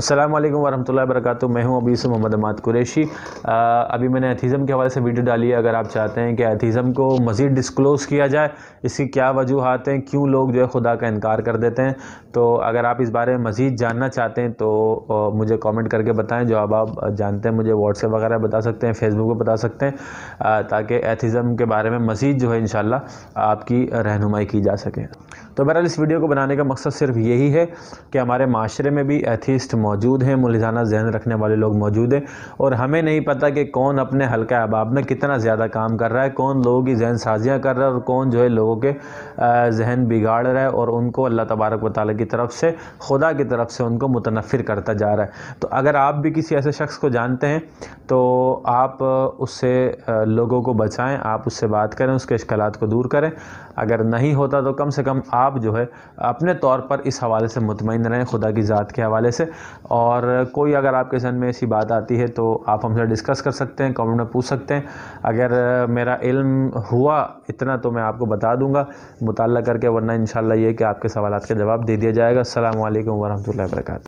अस्सलाम वालेकुम वरहमतुल्लाहि वबरकातुहू मैं हूं अबीस मोहम्मद अमाद कुरैशी अभी मैंने एथीज़म के हवाले से वीडियो डाली है अगर आप चाहते हैं कि एथीज़म को मज़ीद डिस्क्लोज़ किया जाए इसकी क्या वजूहत हैं क्यों लोग जो है खुदा का इनकार कर देते हैं तो अगर आप इस बारे में मज़ीद जानना चाहते हैं तो मुझे कॉमेंट करके बताएँ जो अब आप जानते हैं मुझे व्हाट्सएप वगैरह बता सकते हैं फेसबुक पर बता सकते हैं ताकि एथीज़म के बारे में मज़ीद जो है इन आपकी रहनुमाई की जा सके तो बहरहाल इस वीडियो को बनाने का मकसद सिर्फ यही है कि हमारे माशरे में भी एथिस्ट मौजूद हैं मुलझाना जहन रखने वाले लोग मौजूद हैं और हमें नहीं पता कि कौन अपने हल्का अहबाब में कितना ज़्यादा काम कर रहा है कौन लोगों की जहन साजियाँ कर रहा है और कौन जो है लोगों के जहन बिगाड़ रहा है और उनको अल्लाह तबारक वाली की तरफ से खुदा की तरफ से उनको मुतनफ़िर करता जा रहा है तो अगर आप भी किसी ऐसे शख्स को जानते हैं तो आप उससे लोगों को बचाएँ आप उससे बात करें उसके अश्कलात को दूर करें अगर नहीं होता तो कम से कम आप आप जो है अपने तौर पर इस हवाले से मुतमिन रहें खुदा की ज़ात के हवाले से और कोई अगर आपके जन में ऐसी बात आती है तो आप हमसे डिस्कस कर सकते हैं कमेंट में पूछ सकते हैं अगर मेरा इल्म हुआ इतना तो मैं आपको बता दूंगा मुताल करके वरना इन ये कि आपके सवाल के जवाब दे दिया जाएगा अल्लाम वरहमल वर्क